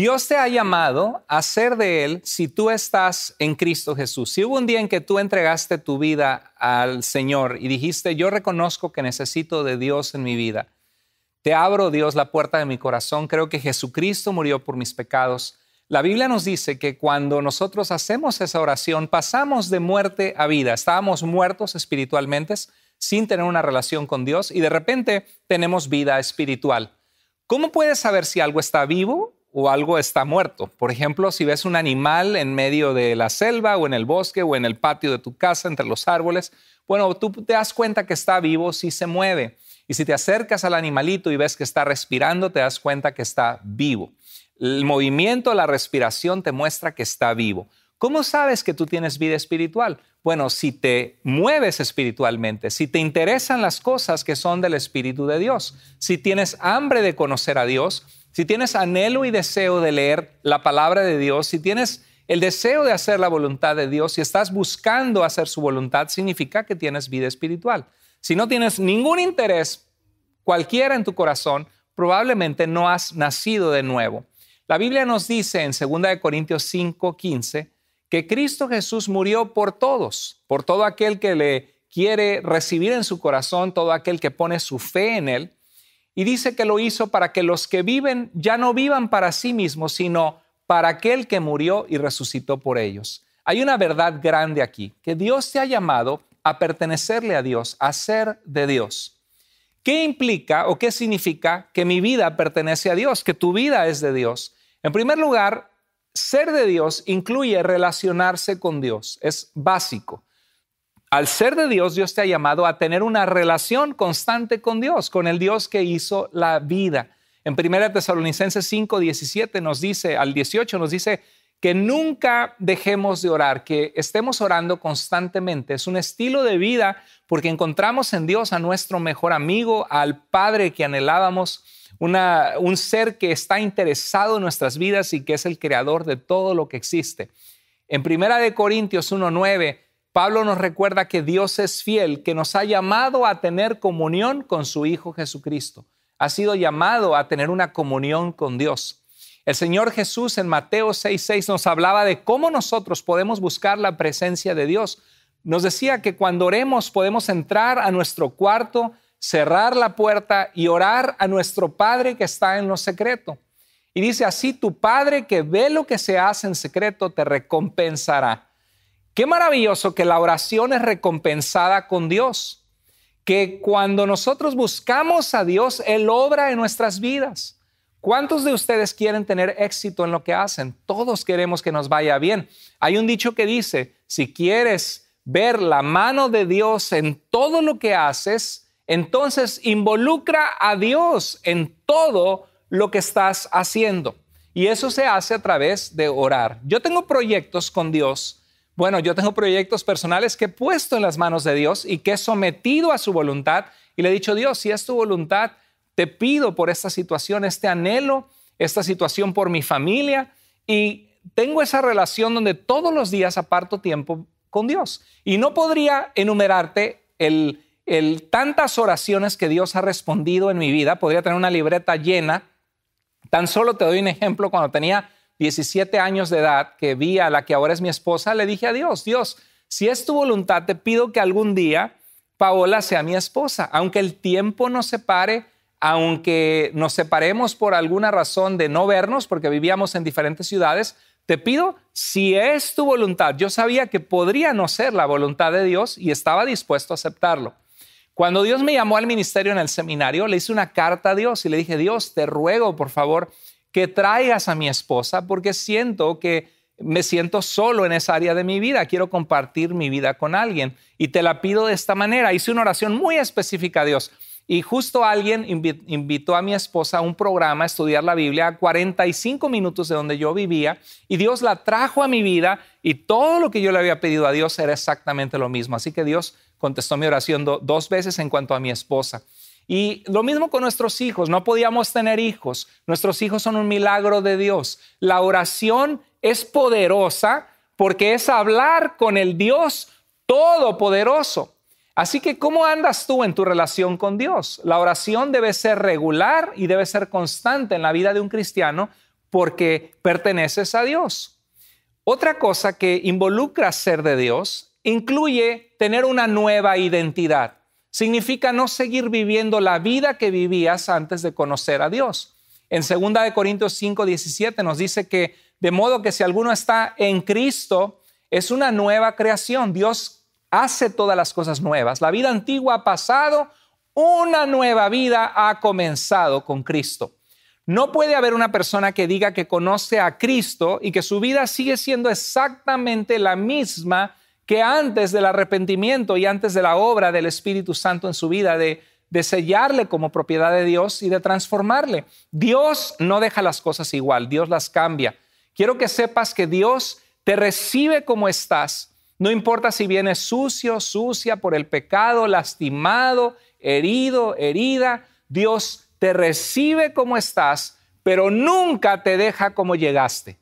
Dios te ha llamado a ser de Él si tú estás en Cristo Jesús. Si hubo un día en que tú entregaste tu vida al Señor y dijiste, yo reconozco que necesito de Dios en mi vida, te abro, Dios, la puerta de mi corazón, creo que Jesucristo murió por mis pecados. La Biblia nos dice que cuando nosotros hacemos esa oración, pasamos de muerte a vida. Estábamos muertos espiritualmente, sin tener una relación con Dios, y de repente tenemos vida espiritual. ¿Cómo puedes saber si algo está vivo o algo está muerto. Por ejemplo, si ves un animal en medio de la selva o en el bosque o en el patio de tu casa, entre los árboles, bueno, tú te das cuenta que está vivo si se mueve. Y si te acercas al animalito y ves que está respirando, te das cuenta que está vivo. El movimiento, la respiración te muestra que está vivo. ¿Cómo sabes que tú tienes vida espiritual? Bueno, si te mueves espiritualmente, si te interesan las cosas que son del Espíritu de Dios, si tienes hambre de conocer a Dios, si tienes anhelo y deseo de leer la palabra de Dios, si tienes el deseo de hacer la voluntad de Dios, si estás buscando hacer su voluntad, significa que tienes vida espiritual. Si no tienes ningún interés cualquiera en tu corazón, probablemente no has nacido de nuevo. La Biblia nos dice en 2 Corintios 5, 15, que Cristo Jesús murió por todos, por todo aquel que le quiere recibir en su corazón, todo aquel que pone su fe en Él. Y dice que lo hizo para que los que viven ya no vivan para sí mismos, sino para aquel que murió y resucitó por ellos. Hay una verdad grande aquí, que Dios te ha llamado a pertenecerle a Dios, a ser de Dios. ¿Qué implica o qué significa que mi vida pertenece a Dios, que tu vida es de Dios? En primer lugar, ser de Dios incluye relacionarse con Dios, es básico. Al ser de Dios, Dios te ha llamado a tener una relación constante con Dios, con el Dios que hizo la vida. En 1 Tesalonicenses 5, 17 nos dice, al 18 nos dice que nunca dejemos de orar, que estemos orando constantemente. Es un estilo de vida porque encontramos en Dios a nuestro mejor amigo, al Padre que anhelábamos, un ser que está interesado en nuestras vidas y que es el creador de todo lo que existe. En 1 Corintios 1.9 Pablo nos recuerda que Dios es fiel, que nos ha llamado a tener comunión con su Hijo Jesucristo. Ha sido llamado a tener una comunión con Dios. El Señor Jesús en Mateo 6:6 nos hablaba de cómo nosotros podemos buscar la presencia de Dios. Nos decía que cuando oremos podemos entrar a nuestro cuarto, cerrar la puerta y orar a nuestro Padre que está en lo secreto. Y dice así, tu Padre que ve lo que se hace en secreto te recompensará. Qué maravilloso que la oración es recompensada con Dios, que cuando nosotros buscamos a Dios, Él obra en nuestras vidas. ¿Cuántos de ustedes quieren tener éxito en lo que hacen? Todos queremos que nos vaya bien. Hay un dicho que dice, si quieres ver la mano de Dios en todo lo que haces, entonces involucra a Dios en todo lo que estás haciendo. Y eso se hace a través de orar. Yo tengo proyectos con Dios bueno, yo tengo proyectos personales que he puesto en las manos de Dios y que he sometido a su voluntad y le he dicho, Dios, si es tu voluntad, te pido por esta situación, este anhelo, esta situación por mi familia y tengo esa relación donde todos los días aparto tiempo con Dios. Y no podría enumerarte el, tantas oraciones que Dios ha respondido en mi vida. Podría tener una libreta llena. Tan solo te doy un ejemplo. Cuando tenía 17 años de edad, que vi a la que ahora es mi esposa, le dije a Dios, Dios, si es tu voluntad, te pido que algún día Paola sea mi esposa, aunque el tiempo nos separe, aunque nos separemos por alguna razón de no vernos, porque vivíamos en diferentes ciudades, te pido, si es tu voluntad, yo sabía que podría no ser la voluntad de Dios y estaba dispuesto a aceptarlo. Cuando Dios me llamó al ministerio en el seminario, le hice una carta a Dios y le dije, Dios, te ruego, por favor, que traigas a mi esposa porque siento que me siento solo en esa área de mi vida, quiero compartir mi vida con alguien y te la pido de esta manera. Hice una oración muy específica a Dios y justo alguien invitó a mi esposa a un programa a estudiar la Biblia a 45 minutos de donde yo vivía y Dios la trajo a mi vida y todo lo que yo le había pedido a Dios era exactamente lo mismo. Así que Dios contestó mi oración dos veces en cuanto a mi esposa. Y lo mismo con nuestros hijos, no podíamos tener hijos. Nuestros hijos son un milagro de Dios. La oración es poderosa porque es hablar con el Dios todopoderoso. Así que, ¿cómo andas tú en tu relación con Dios? La oración debe ser regular y debe ser constante en la vida de un cristiano porque perteneces a Dios. Otra cosa que involucra ser de Dios incluye tener una nueva identidad significa no seguir viviendo la vida que vivías antes de conocer a Dios. En 2 de Corintios 5, 17 nos dice que de modo que si alguno está en Cristo, es una nueva creación. Dios hace todas las cosas nuevas. La vida antigua ha pasado, una nueva vida ha comenzado con Cristo. No puede haber una persona que diga que conoce a Cristo y que su vida sigue siendo exactamente la misma que antes del arrepentimiento y antes de la obra del Espíritu Santo en su vida, de, sellarle como propiedad de Dios y de transformarle. Dios no deja las cosas igual, Dios las cambia. Quiero que sepas que Dios te recibe como estás, no importa si vienes sucio, sucia por el pecado, lastimado, herido, herida, Dios te recibe como estás, pero nunca te deja como llegaste.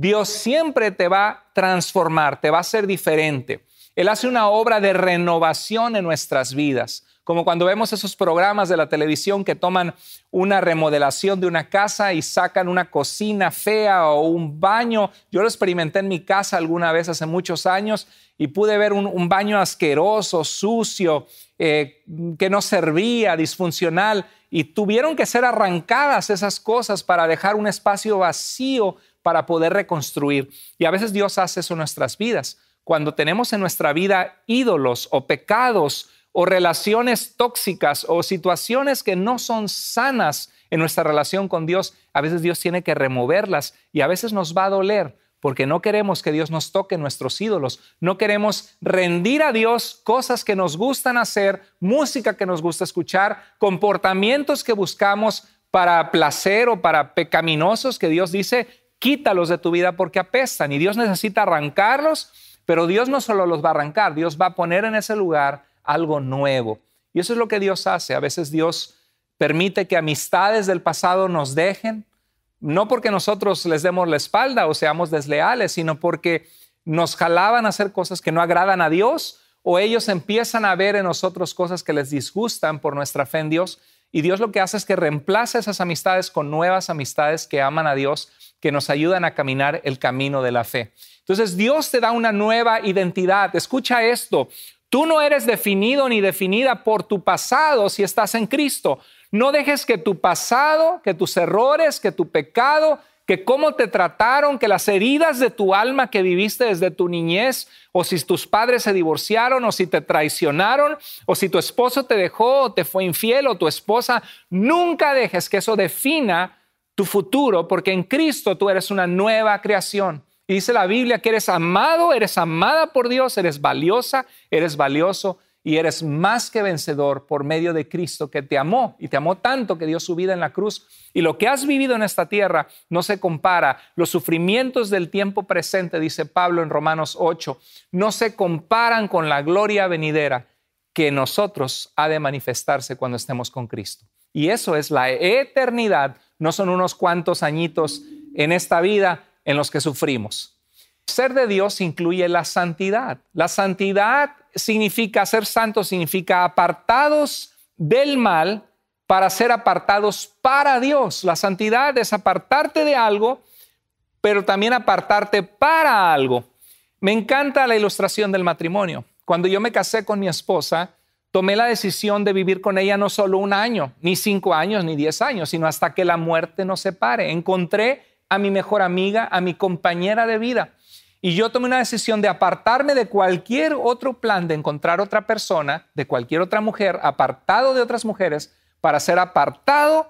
Dios siempre te va a transformar, te va a hacer diferente. Él hace una obra de renovación en nuestras vidas, como cuando vemos esos programas de la televisión que toman una remodelación de una casa y sacan una cocina fea o un baño. Yo lo experimenté en mi casa alguna vez hace muchos años y pude ver un, baño asqueroso, sucio, eh, que no servía, disfuncional, y tuvieron que ser arrancadas esas cosas para dejar un espacio vacío para poder reconstruir. Y a veces Dios hace eso en nuestras vidas. Cuando tenemos en nuestra vida ídolos o pecados o relaciones tóxicas o situaciones que no son sanas en nuestra relación con Dios, a veces Dios tiene que removerlas y a veces nos va a doler porque no queremos que Dios nos toque nuestros ídolos, no queremos rendir a Dios cosas que nos gustan hacer, música que nos gusta escuchar, comportamientos que buscamos para placer o para pecaminosos que Dios dice quítalos de tu vida porque apestan y Dios necesita arrancarlos, pero Dios no solo los va a arrancar, Dios va a poner en ese lugar algo nuevo. Y eso es lo que Dios hace. A veces Dios permite que amistades del pasado nos dejen, no porque nosotros les demos la espalda o seamos desleales, sino porque nos jalaban a hacer cosas que no agradan a Dios o ellos empiezan a ver en nosotros cosas que les disgustan por nuestra fe en Dios. Y Dios lo que hace es que reemplaza esas amistades con nuevas amistades que aman a Dios que nos ayudan a caminar el camino de la fe. Entonces Dios te da una nueva identidad. Escucha esto. Tú no eres definido ni definida por tu pasado si estás en Cristo. No dejes que tu pasado, que tus errores, que tu pecado, que cómo te trataron, que las heridas de tu alma que viviste desde tu niñez, o si tus padres se divorciaron, o si te traicionaron, o si tu esposo te dejó, o te fue infiel, o tu esposa, nunca dejes que eso defina tu futuro, porque en Cristo tú eres una nueva creación. Y dice la Biblia que eres amado, eres amada por Dios, eres valiosa, eres valioso y eres más que vencedor por medio de Cristo que te amó y te amó tanto que dio su vida en la cruz. Y lo que has vivido en esta tierra no se compara. Los sufrimientos del tiempo presente, dice Pablo en Romanos 8, no se comparan con la gloria venidera que nosotros ha de manifestarse cuando estemos con Cristo. Y eso es la eternidad no son unos cuantos añitos en esta vida en los que sufrimos. Ser de Dios incluye la santidad. La santidad significa, ser santo significa apartados del mal para ser apartados para Dios. La santidad es apartarte de algo, pero también apartarte para algo. Me encanta la ilustración del matrimonio. Cuando yo me casé con mi esposa, tomé la decisión de vivir con ella no solo un año, ni cinco años, ni diez años, sino hasta que la muerte nos separe. Encontré a mi mejor amiga, a mi compañera de vida. Y yo tomé una decisión de apartarme de cualquier otro plan de encontrar otra persona, de cualquier otra mujer, apartado de otras mujeres, para ser apartado,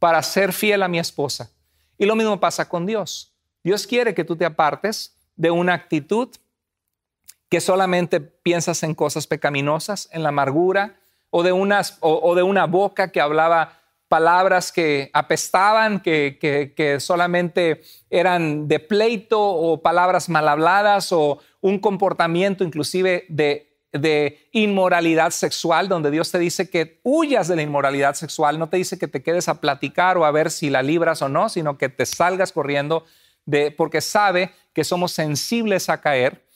para ser fiel a mi esposa. Y lo mismo pasa con Dios. Dios quiere que tú te apartes de una actitud, que solamente piensas en cosas pecaminosas, en la amargura, o de, una boca que hablaba palabras que apestaban, que, solamente eran de pleito o palabras mal habladas o un comportamiento inclusive de, de inmoralidad sexual, donde Dios te dice que huyas de la inmoralidad sexual, no te dice que te quedes a platicar o a ver si la libras o no, sino que te salgas corriendo de, porque sabe que somos sensibles a caer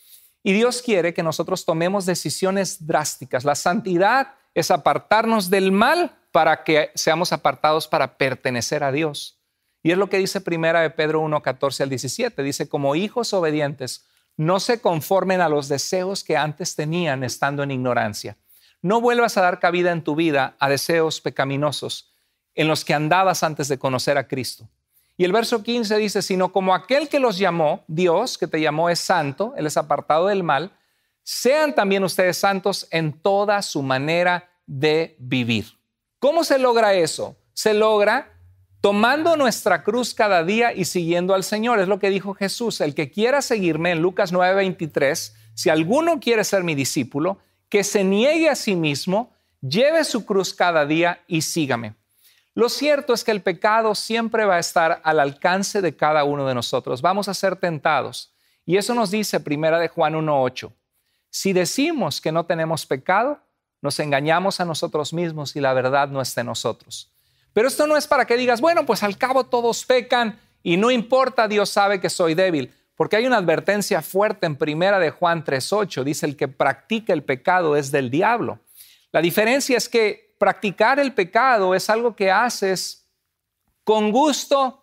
y Dios quiere que nosotros tomemos decisiones drásticas. La santidad es apartarnos del mal para que seamos apartados para pertenecer a Dios. Y es lo que dice primera de Pedro 1, 14 al 17. Dice, como hijos obedientes, no se conformen a los deseos que antes tenían estando en ignorancia. No vuelvas a dar cabida en tu vida a deseos pecaminosos en los que andabas antes de conocer a Cristo. Y el verso 15 dice, sino como aquel que los llamó, Dios que te llamó es santo, Él es apartado del mal, sean también ustedes santos en toda su manera de vivir. ¿Cómo se logra eso? Se logra tomando nuestra cruz cada día y siguiendo al Señor. Es lo que dijo Jesús. El que quiera seguirme en Lucas 9:23, si alguno quiere ser mi discípulo, que se niegue a sí mismo, lleve su cruz cada día y sígame. Lo cierto es que el pecado siempre va a estar al alcance de cada uno de nosotros. Vamos a ser tentados. Y eso nos dice Primera de Juan 1:8. Si decimos que no tenemos pecado, nos engañamos a nosotros mismos y la verdad no está en nosotros. Pero esto no es para que digas, bueno, pues al cabo todos pecan y no importa, Dios sabe que soy débil, porque hay una advertencia fuerte en Primera de Juan 3:8, dice el que practica el pecado es del diablo. La diferencia es que practicar el pecado es algo que haces con gusto,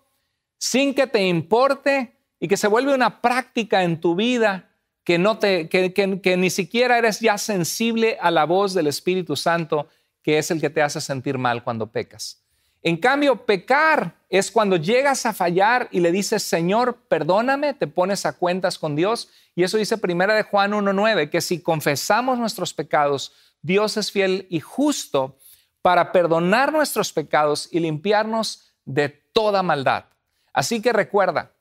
sin que te importe y que se vuelve una práctica en tu vida que, no te, que, ni siquiera eres ya sensible a la voz del Espíritu Santo, que es el que te hace sentir mal cuando pecas. En cambio, pecar es cuando llegas a fallar y le dices, Señor, perdóname, te pones a cuentas con Dios. Y eso dice Primera de Juan 1.9, que si confesamos nuestros pecados, Dios es fiel y justo para perdonar nuestros pecados y limpiarnos de toda maldad. Así que recuerda,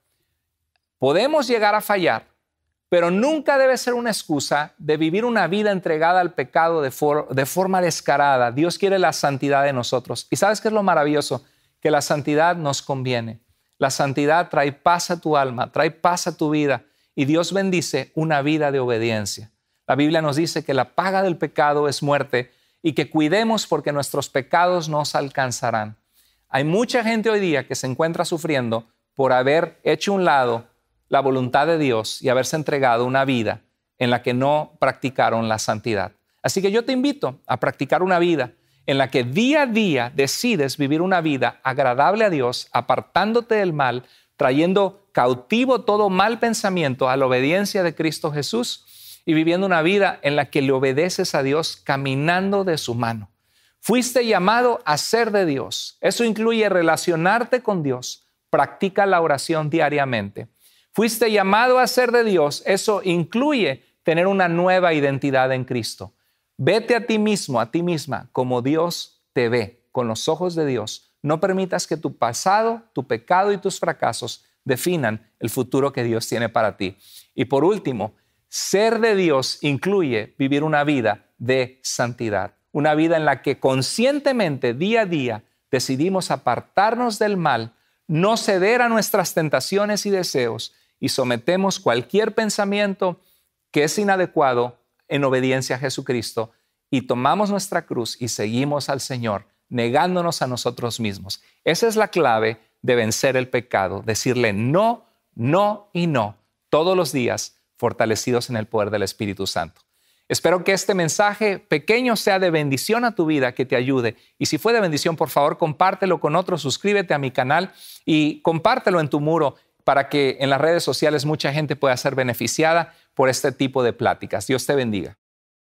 podemos llegar a fallar, pero nunca debe ser una excusa de vivir una vida entregada al pecado de, forma descarada. Dios quiere la santidad de nosotros. ¿Y sabes qué es lo maravilloso? Que la santidad nos conviene. La santidad trae paz a tu alma, trae paz a tu vida y Dios bendice una vida de obediencia. La Biblia nos dice que la paga del pecado es muerte, y que cuidemos porque nuestros pecados nos alcanzarán. Hay mucha gente hoy día que se encuentra sufriendo por haber hecho un lado la voluntad de Dios y haberse entregado una vida en la que no practicaron la santidad. Así que yo te invito a practicar una vida en la que día a día decides vivir una vida agradable a Dios, apartándote del mal, trayendo cautivo todo mal pensamiento a la obediencia de Cristo Jesús y viviendo una vida en la que le obedeces a Dios caminando de su mano. Fuiste llamado a ser de Dios. Eso incluye relacionarte con Dios. Practica la oración diariamente. Fuiste llamado a ser de Dios. Eso incluye tener una nueva identidad en Cristo. Vete a ti mismo, a ti misma, como Dios te ve, con los ojos de Dios. No permitas que tu pasado, tu pecado y tus fracasos definan el futuro que Dios tiene para ti. Y por último, ser de Dios incluye vivir una vida de santidad, una vida en la que conscientemente día a día decidimos apartarnos del mal, no ceder a nuestras tentaciones y deseos y sometemos cualquier pensamiento que es inadecuado en obediencia a Jesucristo y tomamos nuestra cruz y seguimos al Señor, negándonos a nosotros mismos. Esa es la clave de vencer el pecado, decirle no, no y no todos los días fortalecidos en el poder del Espíritu Santo. Espero que este mensaje pequeño sea de bendición a tu vida, que te ayude. Y si fue de bendición, por favor, compártelo con otros, suscríbete a mi canal y compártelo en tu muro para que en las redes sociales mucha gente pueda ser beneficiada por este tipo de pláticas. Dios te bendiga.